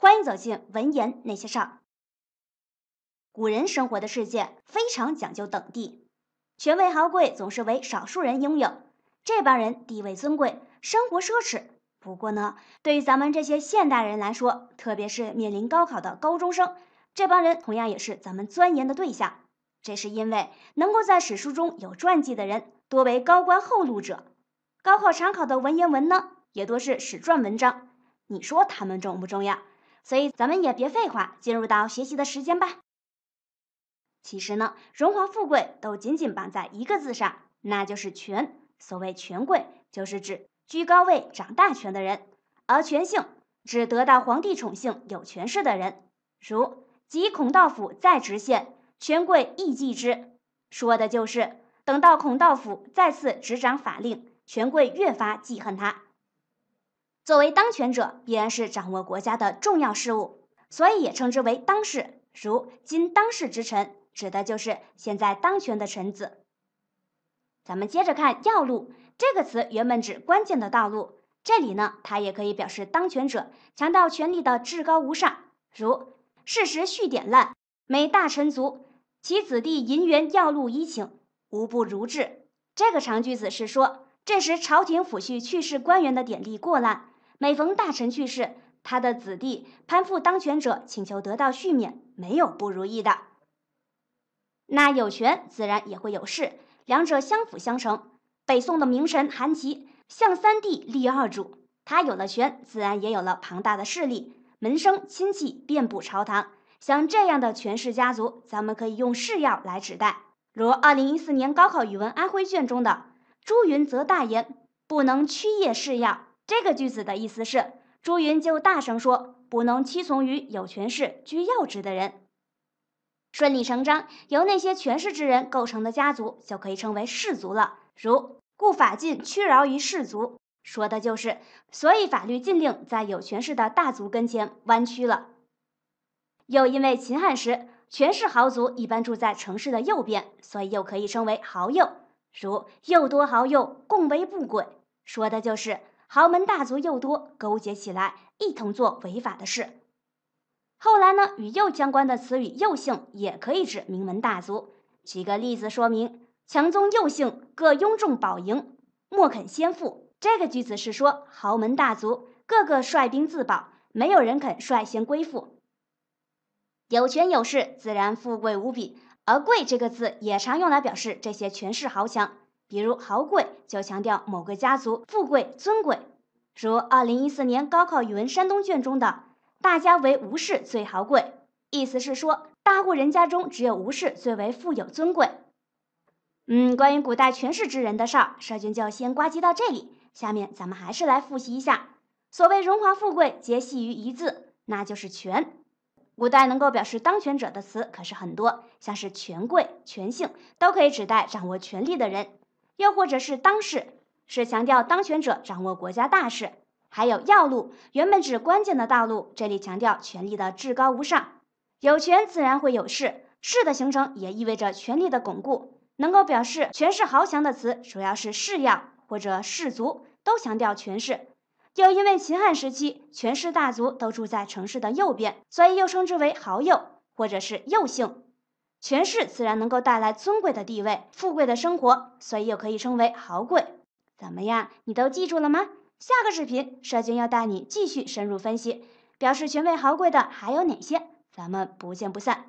欢迎走进文言那些事儿。古人生活的世界非常讲究等地，权位豪贵总是为少数人拥有。这帮人地位尊贵，生活奢侈。不过呢，对于咱们这些现代人来说，特别是面临高考的高中生，这帮人同样也是咱们钻研的对象。这是因为能够在史书中有传记的人，多为高官厚禄者。高考常考的文言文呢，也多是史传文章。你说他们重不重要？所以咱们也别废话，进入到学习的时间吧。其实呢，荣华富贵都仅仅绑在一个字上，那就是“权”。所谓“权贵”，就是指居高位、掌大权的人；而“权姓指得到皇帝宠幸、有权势的人。如及孔道辅再执宪，权贵亦忌之，说的就是等到孔道辅再次执掌法令，权贵越发忌恨他。作为当权者，必然是掌握国家的重要事务，所以也称之为当世。如今当世之臣，指的就是现在当权的臣子。咱们接着看“要路”这个词，原本指关键的道路，这里呢，它也可以表示当权者，强调权力的至高无上。如事实序典烂，每大臣族其子弟，银元要路一请，无不如至”。这个长句子是说，这时朝廷抚恤去世官员的典例过滥。每逢大臣去世，他的子弟攀附当权者，请求得到续免，没有不如意的。那有权自然也会有势，两者相辅相成。北宋的名臣韩琦向三弟立二主，他有了权，自然也有了庞大的势力，门生亲戚遍布朝堂。像这样的权势家族，咱们可以用势要来指代。如二零一四年高考语文安徽卷中的朱云则大言，不能屈也势要。这个句子的意思是，朱云就大声说：“不能屈从于有权势、居要职的人。”顺理成章，由那些权势之人构成的家族就可以称为氏族了。如“故法禁屈饶于氏族”，说的就是所以法律禁令在有权势的大族跟前弯曲了。又因为秦汉时权势豪族一般住在城市的右边，所以又可以称为豪右。如“右多豪右，共为不轨”，说的就是。豪门大族又多勾结起来，一同做违法的事。后来呢，与“又”相关的词语“又姓”也可以指名门大族。举个例子说明：“强宗又姓，各拥众保营，莫肯先富。这个句子是说豪门大族个个率兵自保，没有人肯率先归附。有权有势，自然富贵无比。而“贵”这个字也常用来表示这些权势豪强。比如“豪贵”就强调某个家族富贵尊贵，如二零一四年高考语文山东卷中的“大家为吴氏最豪贵”，意思是说大户人家中只有吴氏最为富有尊贵。嗯，关于古代权势之人的事儿，这君就先呱唧到这里。下面咱们还是来复习一下，所谓荣华富贵皆系于一字，那就是“权”。古代能够表示当权者的词可是很多，像是“权贵”“权姓”都可以指代掌握权力的人。又或者是当世，是强调当权者掌握国家大事；还有要路，原本指关键的道路，这里强调权力的至高无上。有权自然会有势，势的形成也意味着权力的巩固。能够表示权势豪强的词，主要是势要或者士族，都强调权势。又因为秦汉时期权势大族都住在城市的右边，所以又称之为豪右，或者是右姓。权势自然能够带来尊贵的地位、富贵的生活，所以又可以称为豪贵。怎么样？你都记住了吗？下个视频，帅君要带你继续深入分析，表示权位豪贵的还有哪些？咱们不见不散。